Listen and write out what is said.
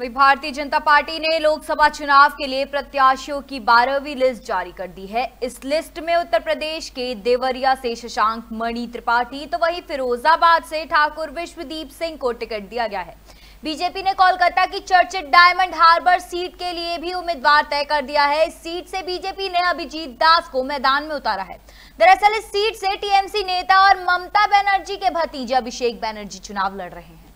भारतीय जनता पार्टी ने लोकसभा चुनाव के लिए प्रत्याशियों की बारहवीं लिस्ट जारी कर दी है इस लिस्ट में उत्तर प्रदेश के देवरिया से शशांक मणि त्रिपाठी तो वहीं फिरोजाबाद से ठाकुर विश्वदीप सिंह को टिकट दिया गया है बीजेपी ने कोलकाता की चर्चित डायमंड हार्बर सीट के लिए भी उम्मीदवार तय कर दिया है इस सीट से बीजेपी ने अभिजीत दास को मैदान में उतारा है दरअसल इस सीट से टीएमसी नेता और ममता बनर्जी के भतीजे अभिषेक बैनर्जी चुनाव लड़ रहे हैं